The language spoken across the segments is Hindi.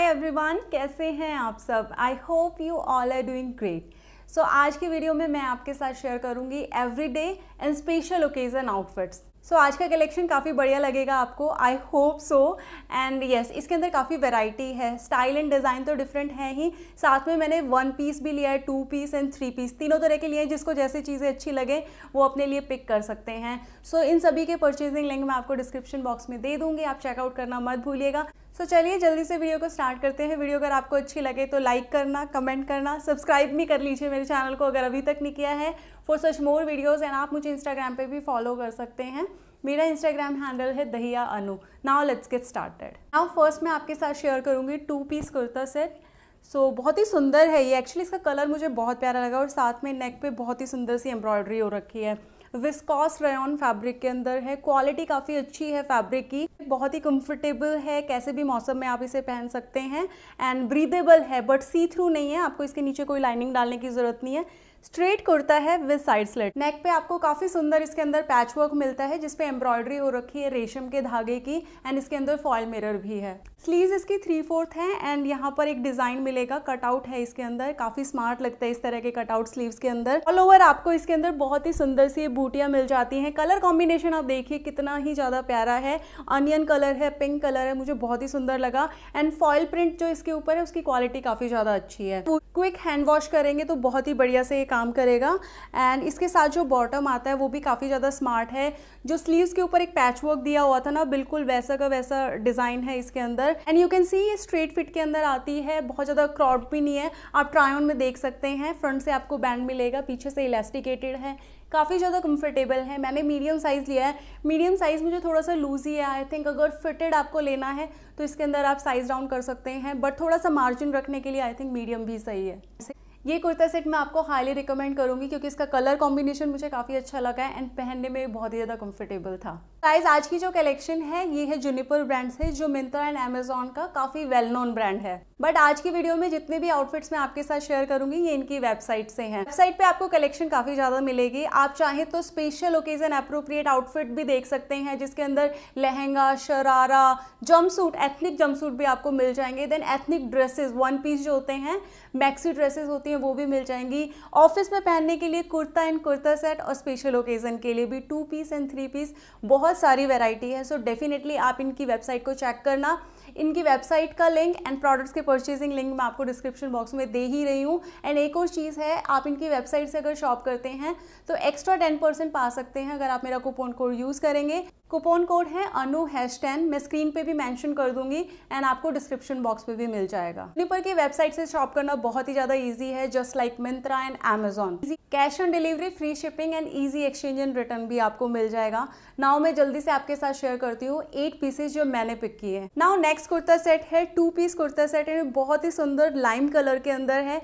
हाय एवरीवन कैसे हैं आप सब I hope you all are doing great so आज की वीडियो में मैं आपके साथ शेयर करूंगी everyday and special occasion outfits so आज का कलेक्शन काफ़ी बढ़िया लगेगा आपको I hope so and yes इसके अंदर काफ़ी वेराइटी है स्टाइल एंड डिज़ाइन तो डिफरेंट है ही साथ में मैंने वन पीस भी लिया है two piece and three piece तीनों तरह के लिए जिसको जैसी चीज़ें अच्छी लगे वो अपने लिए पिक कर सकते हैं सो so, इन सभी के परचेजिंग लिंक मैं आपको डिस्क्रिप्शन बॉक्स में दे दूँगी आप चेकआउट करना मत भूलिएगा सो चलिए जल्दी से वीडियो को स्टार्ट करते हैं वीडियो अगर आपको अच्छी लगे तो लाइक करना कमेंट करना सब्सक्राइब भी कर लीजिए मेरे चैनल को अगर अभी तक नहीं किया है for such more videos and आप मुझे इंस्टाग्राम पे भी फॉलो कर सकते हैं मेरा इंस्टाग्राम हैंडल है Dahiya Anu now let's get started now first मैं आपके साथ शेयर करूँगी two piece kurta set so so, बहुत ही सुंदर है ये एक्चुअली इसका कलर मुझे बहुत प्यारा लगा और साथ में नेक पे बहुत ही सुंदर सी एम्ब्रॉयडरी हो रखी है विस्कॉस रेन फैब्रिक के अंदर है क्वालिटी काफ़ी अच्छी है फैब्रिक की बहुत ही कंफर्टेबल है कैसे भी मौसम में आप इसे पहन सकते हैं एंड ब्रीदेबल है बट सी थ्रू नहीं है आपको इसके नीचे कोई लाइनिंग डालने की ज़रूरत नहीं है स्ट्रेट कुर्ता है विद साइड स्लिट नेक पे आपको काफी सुंदर इसके अंदर पैच वर्क मिलता है जिसपे एम्ब्रॉयडरी हो रखी है रेशम के धागे की एंड इसके अंदर फॉयल मिरर भी है स्लीव्स इसकी थ्री फोर्थ है एंड यहाँ पर एक डिजाइन मिलेगा कटआउट है इसके अंदर काफी स्मार्ट लगता है इस तरह के कटआउट स्लीव्स के अंदर ऑल ओवर आपको इसके अंदर बहुत ही सुंदर सी बूटियां मिल जाती हैं कलर कॉम्बिनेशन आप देखिए कितना ही ज्यादा प्यारा है अनियन कलर है पिंक कलर है मुझे बहुत ही सुंदर लगा एंड फॉयल प्रिंट जो इसके ऊपर है उसकी क्वालिटी काफी ज्यादा अच्छी है क्विक हैंड वॉश करेंगे तो बहुत ही बढ़िया से काम करेगा एंड इसके साथ जो बॉटम आता है वो भी काफ़ी ज़्यादा स्मार्ट है जो स्लीव्स के ऊपर एक पैच वर्क दिया हुआ था ना बिल्कुल वैसा का वैसा डिज़ाइन है इसके अंदर एंड यू कैन सी ये स्ट्रेट फिट के अंदर आती है बहुत ज़्यादा क्रॉड भी नहीं है आप ट्राई ऑन में देख सकते हैं फ्रंट से आपको बैंड मिलेगा पीछे से इलास्टिकेटेड है काफ़ी ज़्यादा कंफर्टेबल है मैंने मीडियम साइज़ लिया है मीडियम साइज़ मुझे थोड़ा सा लूज ही है आई थिंक अगर फिटेड आपको लेना है तो इसके अंदर आप साइज़ डाउन कर सकते हैं बट थोड़ा सा मार्जिन रखने के लिए आई थिंक मीडियम भी सही है ये कुर्ता सेट मैं आपको हाईली रिकमेंड करूंगी क्योंकि इसका कलर कॉम्बिनेशन मुझे काफ़ी अच्छा लगा है एंड पहनने में बहुत ही ज़्यादा कंफर्टेबल था साइज आज की जो कलेक्शन है ये है जूनिपर ब्रांड से जो मिंत्रा एंड अमेजोन का काफ़ी वेल नोन ब्रांड है बट आज की वीडियो में जितने भी आउटफिट्स मैं आपके साथ शेयर करूंगी ये इनकी वेबसाइट से हैं वेबसाइट पे आपको कलेक्शन काफ़ी ज़्यादा मिलेगी आप चाहे तो स्पेशल ओकेजन अप्रोप्रिएट आउटफिट भी देख सकते हैं जिसके अंदर लहंगा शरारा जम सूट एथनिक जम्प सूट भी आपको मिल जाएंगे then ethnic dresses one piece जो होते हैं मैक्सी ड्रेसेज होती सकती हैं वो भी मिल जाएंगी ऑफिस में पहनने के लिए कुर्ता एंड कुर्ता सेट और स्पेशल ओकेज़न के लिए भी two piece and three piece बहुत सारी वेराइटी है सो so डेफिनेटली आप इनकी वेबसाइट को चेक करना इनकी वेबसाइट का लिंक एंड प्रोडक्ट्स के परचेजिंग लिंक मैं आपको डिस्क्रिप्शन बॉक्स में दे ही रही हूँ एंड एक और चीज़ है आप इनकी वेबसाइट से अगर शॉप करते हैं तो एक्स्ट्रा टेन परसेंट पा सकते हैं अगर आप मेरा कूपन कोड यूज़ करेंगे कूपन कोड है अनु हैश टेन मैं स्क्रीन पे भी मेंशन कर दूंगी एंड आपको डिस्क्रिप्शन बॉक्स में भी मिल जाएगा फ्लिपर की वेबसाइट से शॉप करना बहुत ही ज़्यादा ईजी है just like Myntra and Amazon cash on delivery free shipping and easy exchange and return भी आपको मिल जाएगा नाउ मैं जल्दी से आपके साथ शेयर करती हूँ एट पीसेज जो मैंने पिक किए हैं now next next kurta set है टू पीस कुर्ता सेट है बहुत ही सुंदर लाइम कलर के अंदर है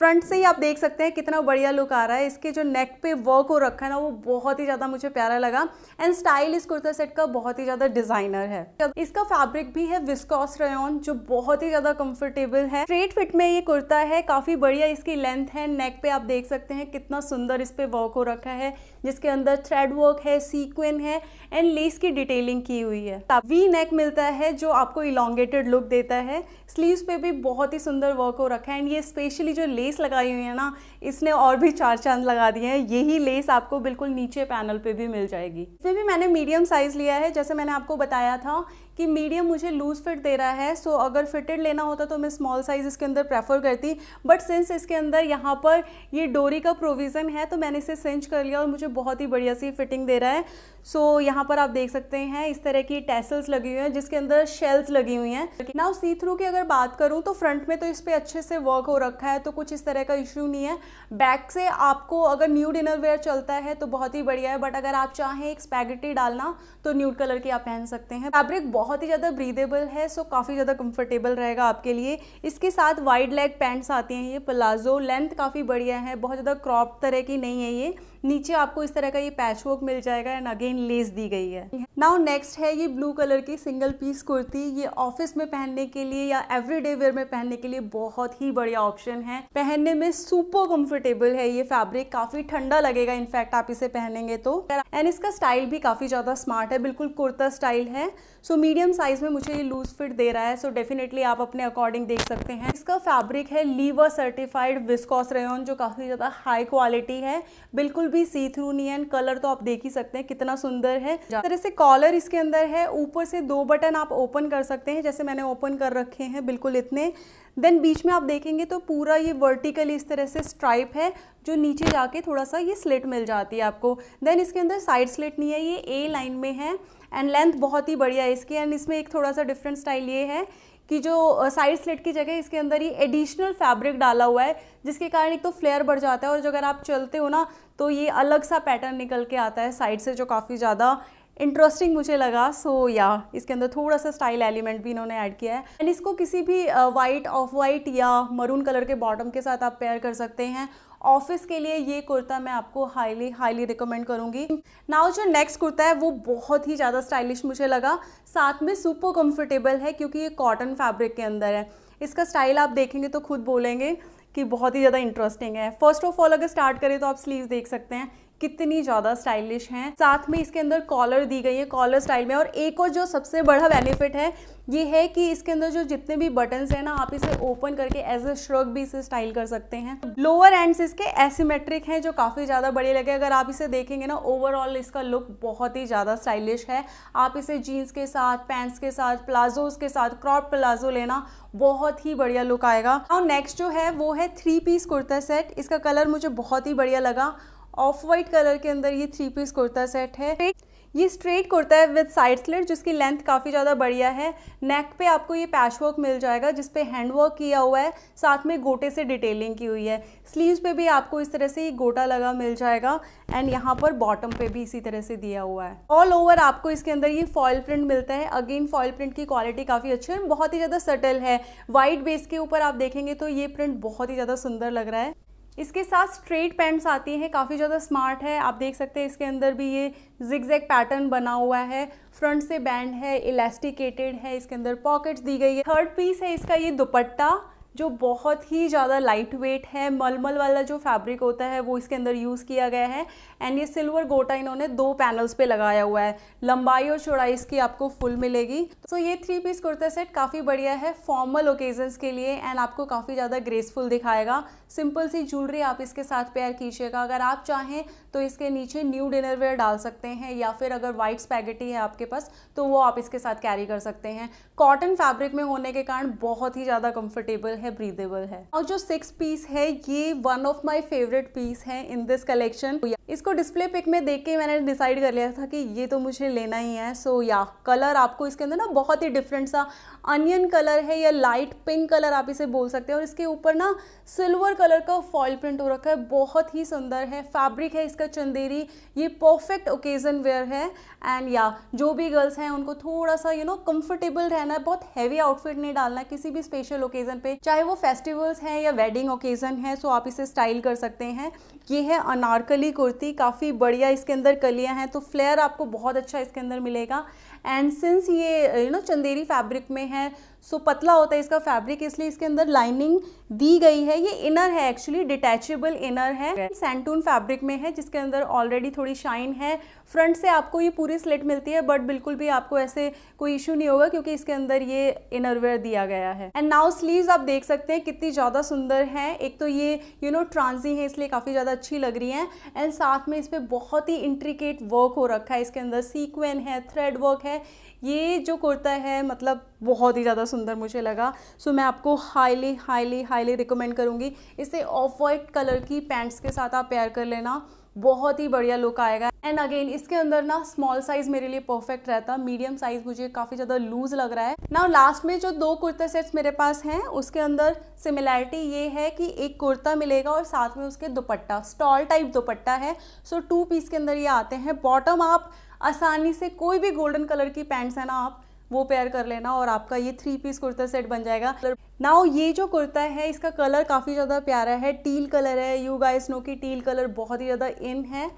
फ्रंट से ही आप देख सकते हैं कितना बढ़िया लुक आ रहा है इसके जो नेक पे वर्क हो रखा है ना वो बहुत ही ज़्यादा मुझे प्यारा लगा एंड स्टाइल इस कुर्ता सेट का बहुत ही ज़्यादा डिज़ाइनर है इसका फैब्रिक भी है विस्कॉस रेन जो बहुत ही ज़्यादा कंफर्टेबल है स्ट्रेट फिट में ये कुर्ता है काफ़ी बढ़िया इसकी लेंथ है नेक पे आप देख सकते हैं कितना सुंदर इस पे वर्क हो रखा है जिसके अंदर थ्रेड वर्क है सीक्वेन है एंड लेस की डिटेलिंग की हुई है वी नेक मिलता है जो आपको इलांगेटेड लुक देता है स्लीव पे भी बहुत ही सुंदर वर्क हो रखा है एंड ये स्पेशली जो लेस लेस लगाई हुई है ना इसने और भी चार चांद लगा दिए हैं यही लेस आपको बिल्कुल नीचे पैनल पे भी मिल जाएगी इसमें भी मैंने मीडियम साइज़ लिया है जैसे मैंने आपको बताया था कि मीडियम मुझे लूज़ फिट दे रहा है सो अगर फिटेड लेना होता तो मैं स्मॉल साइज़ इसके अंदर प्रेफर करती बट सिंस इसके अंदर यहाँ पर ये डोरी का प्रोविज़न है तो मैंने इसे सेंच कर लिया और मुझे बहुत ही बढ़िया सी फिटिंग दे रहा है सो so, यहाँ पर आप देख सकते हैं इस तरह की टेसल्स लगी हुई हैं जिसके अंदर शेल्स लगी हुई हैं नाउ सी थ्रू की अगर बात करूँ तो फ्रंट में तो इस पर अच्छे से वर्क हो रखा है तो कुछ इस तरह का इशू नहीं है बैक से आपको अगर न्यू डिनर वेयर चलता है तो बहुत ही बढ़िया है बट अगर आप चाहें एक स्पैगेटी डालना तो न्यूड कलर की आप पहन सकते हैं फैब्रिक बहुत ही ज़्यादा ब्रीदेबल है सो काफ़ी ज़्यादा कंफर्टेबल रहेगा आपके लिए इसके साथ वाइड लेग पैंट्स आती हैं ये प्लाजो लेंथ काफ़ी बढ़िया है बहुत ज़्यादा क्रॉप तरह की नहीं है ये नीचे आपको इस तरह का ये पैच वर्क मिल जाएगा एंड अगेन लेस दी गई है नाउ नेक्स्ट है ये ब्लू कलर की सिंगल पीस कुर्ती ये ऑफिस में पहनने के लिए या एवरीडे वेयर में पहनने के लिए बहुत ही बढ़िया ऑप्शन है पहनने में सुपर कंफर्टेबल है ये फैब्रिक काफी ठंडा लगेगा इनफैक्ट आप इसे पहनेंगे तो एंड इसका स्टाइल भी काफी ज्यादा स्मार्ट है बिल्कुल कुर्ता स्टाइल है सो मीडियम साइज़ में मुझे ये लूज़ फिट दे रहा है सो so डेफिनेटली आप अपने अकॉर्डिंग देख सकते हैं इसका फैब्रिक है लीवर सर्टिफाइड विस्कॉस रेन जो काफ़ी ज़्यादा हाई क्वालिटी है बिल्कुल भी सी थ्रू नहीं है कलर तो आप देख ही सकते हैं कितना सुंदर है तरह से कॉलर इसके अंदर है ऊपर से दो बटन आप ओपन कर सकते हैं जैसे मैंने ओपन कर रखे हैं बिल्कुल इतने देन बीच में आप देखेंगे तो पूरा ये वर्टिकली इस तरह से स्ट्राइप है जो नीचे जाके थोड़ा सा ये स्लिट मिल जाती है आपको देन इसके अंदर साइड स्लिट नहीं है ये ए लाइन में है एंड लेंथ बहुत ही बढ़िया है इसकी एंड इसमें एक थोड़ा सा डिफरेंट स्टाइल ये है कि जो साइड स्लेट की जगह इसके अंदर ही एडिशनल फैब्रिक डाला हुआ है जिसके कारण एक तो फ्लेयर बढ़ जाता है और जो अगर आप चलते हो ना तो ये अलग सा पैटर्न निकल के आता है साइड से जो काफ़ी ज़्यादा इंटरेस्टिंग मुझे लगा सो so, या yeah, इसके अंदर थोड़ा सा स्टाइल एलिमेंट भी इन्होंने ऐड किया है एंड इसको किसी भी वाइट ऑफ वाइट या मरून कलर के बॉटम के साथ आप पेयर कर सकते हैं ऑफिस के लिए ये कुर्ता मैं आपको हाईली हाईली रिकमेंड करूँगी नाउ जो नेक्स्ट कुर्ता है वो बहुत ही ज़्यादा स्टाइलिश मुझे लगा साथ में सुपर कंफर्टेबल है क्योंकि ये कॉटन फैब्रिक के अंदर है इसका स्टाइल आप देखेंगे तो खुद बोलेंगे कि बहुत ही ज़्यादा इंटरेस्टिंग है फर्स्ट ऑफ ऑल अगर स्टार्ट करें तो आप स्लीव देख सकते हैं कितनी ज़्यादा स्टाइलिश हैं साथ में इसके अंदर कॉलर दी गई है कॉलर स्टाइल में और एक और जो सबसे बड़ा बेनिफिट है ये है कि इसके अंदर जो जितने भी बटन्स हैं ना आप इसे ओपन करके एज अ श्रग भी इसे स्टाइल कर सकते हैं लोअर एंड्स इसके एसीमेट्रिक हैं जो काफ़ी ज़्यादा बड़े लगे अगर आप इसे देखेंगे ना ओवरऑल इसका लुक बहुत ही ज़्यादा स्टाइलिश है आप इसे जीन्स के साथ पैंट्स के साथ प्लाजोज के साथ क्रॉप प्लाजो लेना बहुत ही बढ़िया लुक आएगा और नेक्स्ट जो है वो है थ्री पीस कुर्ता सेट इसका कलर मुझे बहुत ही बढ़िया लगा ऑफ वाइट कलर के अंदर ये थ्री पीस कुर्ता सेट है ये स्ट्रेट कुर्ता है विद साइड स्लिट जिसकी लेंथ काफ़ी ज़्यादा बढ़िया है नेक पे आपको ये पैच वर्क मिल जाएगा जिस पे हैंड वर्क किया हुआ है साथ में गोटे से डिटेलिंग की हुई है स्लीव्स पे भी आपको इस तरह से ये गोटा लगा मिल जाएगा एंड यहाँ पर बॉटम पे भी इसी तरह से दिया हुआ है ऑल ओवर आपको इसके अंदर ये फॉयल प्रिंट मिलता है अगेन फॉयल प्रिंट की क्वालिटी काफ़ी अच्छी है बहुत ही ज़्यादा सटल है वाइट बेस के ऊपर आप देखेंगे तो ये प्रिंट बहुत ही ज़्यादा सुंदर लग रहा है इसके साथ स्ट्रेट पैंट्स आती हैं काफ़ी ज़्यादा स्मार्ट है आप देख सकते हैं इसके अंदर भी ये जिगजैग पैटर्न बना हुआ है फ्रंट से बैंड है इलास्टिकेटेड है इसके अंदर पॉकेट्स दी गई है थर्ड पीस है इसका ये दुपट्टा जो बहुत ही ज़्यादा लाइट वेट है मलमल वाला जो फैब्रिक होता है वो इसके अंदर यूज़ किया गया है एंड ये सिल्वर गोटा इन्होंने दो पैनल्स पे लगाया हुआ है लंबाई और चौड़ाई इसकी आपको फुल मिलेगी तो so, ये थ्री पीस कुर्ता सेट काफ़ी बढ़िया है फॉर्मल ओकेजन्स के लिए एंड आपको काफ़ी ज़्यादा ग्रेसफुल दिखाएगा सिंपल सी ज्वेलरी आप इसके साथ पेयर कीजिएगा अगर आप चाहें तो इसके नीचे न्यू डिनर वेयर डाल सकते हैं या फिर अगर वाइट स्पैगेटी है आपके पास तो वो आप इसके साथ कैरी कर सकते हैं कॉटन फैब्रिक में होने के कारण बहुत ही ज़्यादा कंफर्टेबल है ब्रीदेबल है और जो सिक्स पीस है ये one of my favourite piece है इन दिस कलेक्शन इसको डिस्प्ले पिक में देख के मैंने डिसाइड कर लिया था कि ये तो मुझे लेना ही है सो so, या कलर आपको इसके अंदर ना बहुत ही डिफरेंट सा अनियन कलर है या लाइट पिंक कलर आप इसे बोल सकते हैं और इसके ऊपर ना सिल्वर कलर का फॉल प्रिंट हो रखा है बहुत ही सुंदर है फैब्रिक है इसका चंदेरी ये परफेक्ट ओकेजन वेयर है एंड या जो भी गर्ल्स हैं उनको थोड़ा सा यू नो कम्फर्टेबल रहना पहनना है बहुत हैवी आउटफिट नहीं डालना किसी भी स्पेशल ओकेजन पे चाहे वो फेस्टिवल्स हैं या वेडिंग ओकेजन है सो आप इसे स्टाइल कर सकते हैं ये है अनारकली कुर्ती काफ़ी बढ़िया इसके अंदर कलियाँ हैं तो फ्लेयर आपको बहुत अच्छा इसके अंदर मिलेगा एंड सिंस ये यू नो चंदेरी फैब्रिक में है सो so, पतला होता है इसका फैब्रिक इसलिए इसके अंदर लाइनिंग दी गई है ये इनर है एक्चुअली डिटैचेबल इनर है सैंटून फैब्रिक में है जिसके अंदर ऑलरेडी थोड़ी शाइन है फ्रंट से आपको ये पूरी स्लेट मिलती है बट बिल्कुल भी आपको ऐसे कोई इश्यू नहीं होगा क्योंकि इसके अंदर ये इनरवेयर दिया गया है एंड नाउ स्लीव आप देख सकते हैं कितनी ज़्यादा सुंदर है एक तो ये यू नो ट्रांजी है इसलिए काफ़ी ज़्यादा अच्छी लग रही है एंड साथ में इस पर बहुत ही इंट्रिकेट वर्क हो रखा है इसके अंदर सीक्वेंट है थ्रेड वर्क है ये जो कुर्ता है मतलब बहुत ही ज़्यादा सुंदर मुझे लगा सो मैं आपको हाईली हाईली हाईली रिकमेंड करूँगी इसे ऑफ वाइट कलर की पैंट्स के साथ आप पेयर कर लेना बहुत ही बढ़िया लुक आएगा एंड अगेन इसके अंदर ना स्मॉल साइज मेरे लिए परफेक्ट रहता मीडियम साइज मुझे काफ़ी ज़्यादा लूज लग रहा है ना लास्ट में जो दो कुर्ता सेट्स मेरे पास हैं उसके अंदर सिमिलैरिटी ये है कि एक कुर्ता मिलेगा और साथ में उसके दुपट्टा स्टॉल टाइप दुपट्टा है सो टू पीस के अंदर ये आते हैं बॉटम आप आसानी से कोई भी गोल्डन कलर की पैंट्स है ना आप वो पेयर कर लेना और आपका ये थ्री पीस कुर्ता सेट बन जाएगा नाउ ये जो कुर्ता है इसका कलर काफ़ी ज़्यादा प्यारा है टील कलर है यू गाइस नो की टील कलर बहुत ही ज़्यादा इन है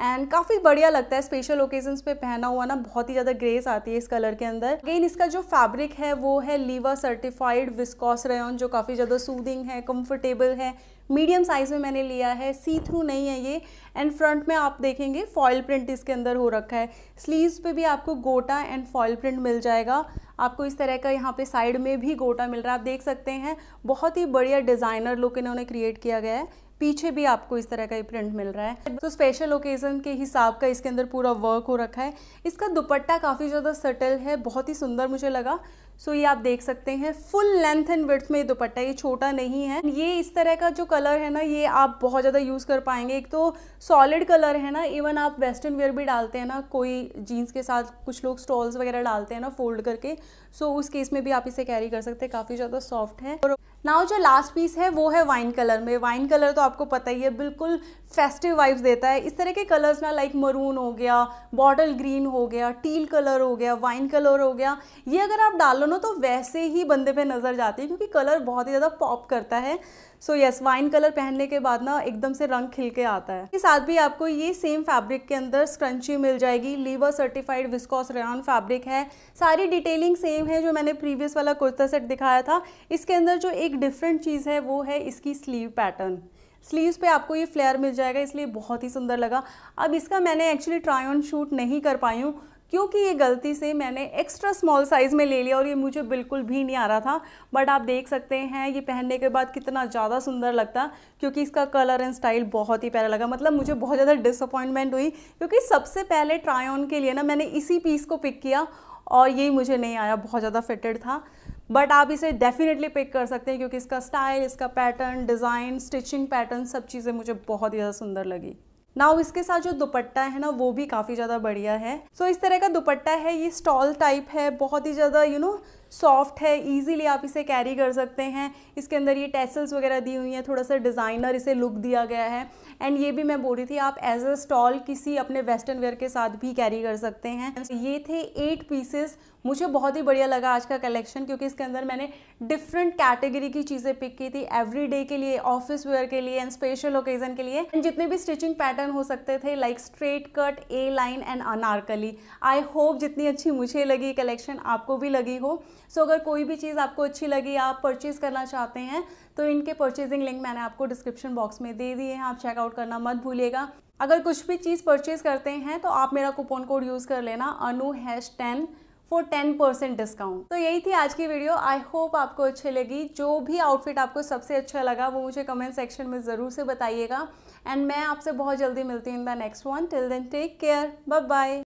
एंड काफ़ी बढ़िया लगता है स्पेशल ओकेजन्स पे पहना हुआ ना बहुत ही ज़्यादा ग्रेस आती है इस कलर के अंदर अगेन इसका जो फैब्रिक है वो है लीवा सर्टिफाइड विस्कॉस रेन जो काफ़ी ज़्यादा सूदिंग है कम्फर्टेबल है मीडियम साइज़ में मैंने लिया है सी थ्रू नहीं है ये एंड फ्रंट में आप देखेंगे फॉयल प्रिंट इसके अंदर हो रखा है स्लीव्स पे भी आपको गोटा एंड फॉयल प्रिंट मिल जाएगा आपको इस तरह का यहाँ पे साइड में भी गोटा मिल रहा है आप देख सकते हैं बहुत ही बढ़िया डिज़ाइनर लुक इन्होंने क्रिएट किया गया है पीछे भी आपको इस तरह का ही प्रिंट मिल रहा है तो स्पेशल ओकेज़न के हिसाब का इसके अंदर पूरा वर्क हो रखा है इसका दुपट्टा काफ़ी ज़्यादा सटल है बहुत ही सुंदर मुझे लगा सो ये आप देख सकते हैं फुल लेंथ एंड विड्थ में दुपट्टा ये छोटा नहीं है ये इस तरह का जो कलर है ना ये आप बहुत ज़्यादा यूज़ कर पाएंगे एक तो सॉलिड कलर है ना इवन आप वेस्टर्न वेयर भी डालते हैं ना कोई जीन्स के साथ कुछ लोग स्टॉल्स वगैरह डालते हैं ना फोल्ड करके सो so, उस केस में भी आप इसे कैरी कर सकते हैं काफ़ी ज़्यादा सॉफ्ट है और नाउ जो लास्ट पीस है वो है वाइन कलर में वाइन कलर तो आपको पता ही है बिल्कुल फेस्टिव वाइब्स देता है इस तरह के कलर्स ना लाइक मरून हो गया बॉटल ग्रीन हो गया टील कलर हो गया वाइन कलर हो गया ये अगर आप डालो ना तो वैसे ही बंदे पे नज़र जाती है क्योंकि कलर बहुत ही ज़्यादा पॉप करता है सो यस वाइन कलर पहनने के बाद ना एकदम से रंग खिल के आता है इसके साथ भी आपको ये सेम फैब्रिक के अंदर स्क्रंची मिल जाएगी Liva certified viscose rayon fabric है सारी डिटेलिंग सेम है जो मैंने प्रीवियस वाला कुर्ता सेट दिखाया था इसके अंदर जो एक डिफरेंट चीज़ है वो है इसकी स्लीव पैटर्न स्लीव्स पे आपको ये फ्लेयर मिल जाएगा इसलिए बहुत ही सुंदर लगा अब इसका मैंने एक्चुअली ट्राई ऑन शूट नहीं कर पाई हूँ क्योंकि ये गलती से मैंने एक्स्ट्रा स्मॉल साइज़ में ले लिया और ये मुझे बिल्कुल भी नहीं आ रहा था बट आप देख सकते हैं ये पहनने के बाद कितना ज़्यादा सुंदर लगता क्योंकि इसका कलर एंड स्टाइल बहुत ही प्यारा लगा मतलब मुझे बहुत ज़्यादा डिसअपॉइंटमेंट हुई क्योंकि सबसे पहले ट्राई ऑन के लिए ना मैंने इसी पीस को पिक किया और ये मुझे नहीं आया बहुत ज़्यादा फिटेड था बट आप इसे डेफिनेटली पिक कर सकते हैं क्योंकि इसका स्टाइल इसका पैटर्न डिज़ाइन स्टिचिंग पैटर्न सब चीज़ें मुझे बहुत ही ज़्यादा सुंदर लगी नाउ इसके साथ जो दुपट्टा है ना वो भी काफ़ी ज़्यादा बढ़िया है सो so, इस तरह का दुपट्टा है ये स्टॉल टाइप है बहुत ही ज़्यादा यू नो सॉफ्ट है ईजीली आप इसे कैरी कर सकते हैं इसके अंदर ये टेसल्स वगैरह दी हुई हैं थोड़ा सा डिज़ाइनर इसे लुक दिया गया है एंड ये भी मैं बोल रही थी आप एज अ स्टॉल किसी अपने वेस्टर्न वेयर के साथ भी कैरी कर सकते हैं तो ये थे एट पीसेस मुझे बहुत ही बढ़िया लगा आज का कलेक्शन क्योंकि इसके अंदर मैंने डिफरेंट कैटेगरी की चीज़ें पिक की थी एवरी डे के लिए ऑफिस वेयर के लिए एंड स्पेशल ओकेजन के लिए एंड जितने भी स्टिचिंग पैटर्न हो सकते थे like straight cut A line and Anarkali I hope जितनी अच्छी मुझे लगी कलेक्शन आपको भी लगी हो सो so, अगर कोई भी चीज़ आपको अच्छी लगी आप परचेज़ करना चाहते हैं तो इनके परचेजिंग लिंक मैंने आपको डिस्क्रिप्शन बॉक्स में दे दिए हैं आप चेकआउट करना मत भूलिएगा अगर कुछ भी चीज़ परचेज़ करते हैं तो आप मेरा कूपन कोड यूज़ कर लेना Anu hash ten for ten percent discount तो यही थी आज की वीडियो आई होप आपको अच्छी लगी जो भी आउटफिट आपको सबसे अच्छा लगा वो मुझे कमेंट सेक्शन में ज़रूर से बताइएगा एंड मैं आपसे बहुत जल्दी मिलती हूँ in the next one till then take care bye bye